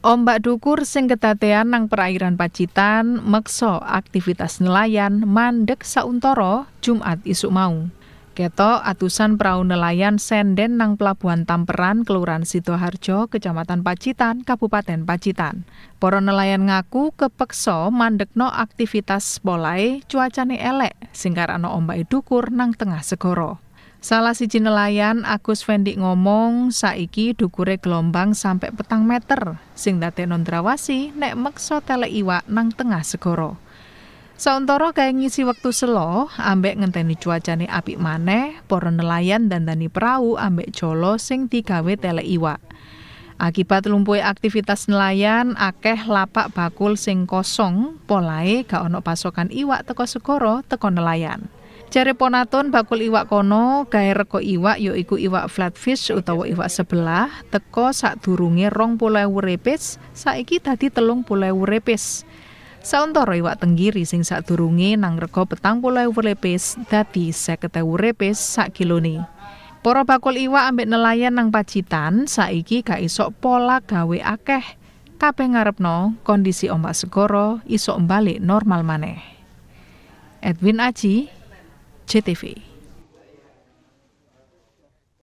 Ombak dukur sing ketatean nang perairan Pacitan mekso aktivitas nelayan mandek Sauntoro Jumat isuk mau. keto atusan perahu nelayan senden nang pelabuhan Tamperan, Kelurahan Sitoharjo Kecamatan Pacitan, Kabupaten Pacitan. Para nelayan ngaku kepekso mandekno aktivitas polai cuacane elek singkarano ombak dukur nang tengah segoro. Salah siji nelayan Agus Fendi ngomong saiki dukure gelombang sampai petang meter sing dadekno nondrawasi nek meksa tele iwak nang tengah segoro. Sauntoro kayak ngisi waktu selo ambek ngenteni cuacane apik maneh, para nelayan dan dani perahu ambek jolo sing digawe tele iwak. Akibat lumpuhe aktivitas nelayan, akeh lapak bakul sing kosong, polai gak ono pasokan iwak teko segoro teko nelayan. Jare ponaton bakul iwak kono gawe rego iwak ya iku iwak flatfish utawa iwak sebelah teko sadurunge 20.000 repis saiki telung 30.000 repis. Sauntara iwak tenggiri sing sadurunge nang rego 40.000 repis dadi 50.000 repis sak kilone. Poro bakul iwak ambek nelayan nang Pacitan saiki gak isok pola gawe akeh. Kabeh ngarepno kondisi ombak segoro isok balik normal maneh. Edwin Aji CTV.